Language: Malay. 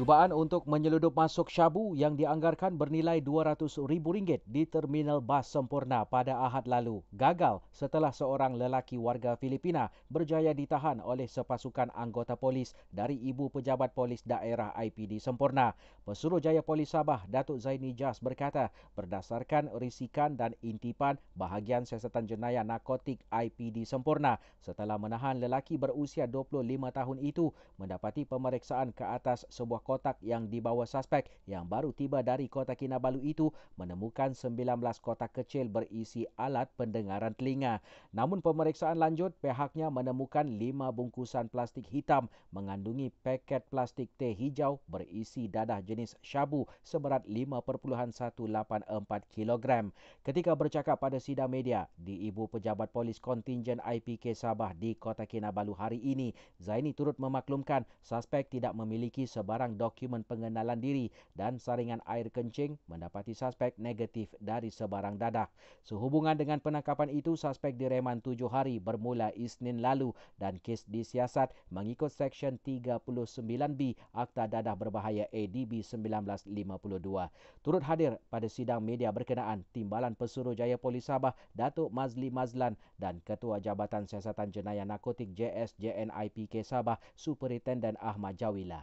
Cubaan untuk menyeludup masuk syabu yang dianggarkan bernilai RM200,000 di terminal bas sempurna pada Ahad lalu gagal setelah seorang lelaki warga Filipina berjaya ditahan oleh sepasukan anggota polis dari ibu pejabat polis daerah IPD Sempurna. Pesuruh Jaya Polis Sabah, Datuk Zaini Jas berkata, berdasarkan risikan dan intipan bahagian siasatan jenayah narkotik IPD Sempurna setelah menahan lelaki berusia 25 tahun itu mendapati pemeriksaan ke atas sebuah kotak yang dibawa suspek yang baru tiba dari kota Kinabalu itu menemukan 19 kotak kecil berisi alat pendengaran telinga. Namun pemeriksaan lanjut, pihaknya menemukan 5 bungkusan plastik hitam mengandungi paket plastik teh hijau berisi dadah jenis syabu seberat 5.184 kg. Ketika bercakap pada sidang media, di Ibu Pejabat Polis Kontingen IPK Sabah di Kota Kinabalu hari ini, Zaini turut memaklumkan suspek tidak memiliki sebarang tentang dokumen pengenalan diri dan saringan air kencing mendapati suspek negatif dari sebarang dadah. Sehubungan dengan penangkapan itu, suspek direman tujuh hari bermula Isnin lalu dan kes disiasat mengikut Seksyen 39B Akta Dadah Berbahaya ADB 1952. Turut hadir pada sidang media berkenaan Timbalan Pesuruh Jaya Polis Sabah Datuk Mazli Mazlan dan Ketua Jabatan Siasatan Jenayah Narkotik JSJNIPK Sabah Superintendent Ahmad Jawila.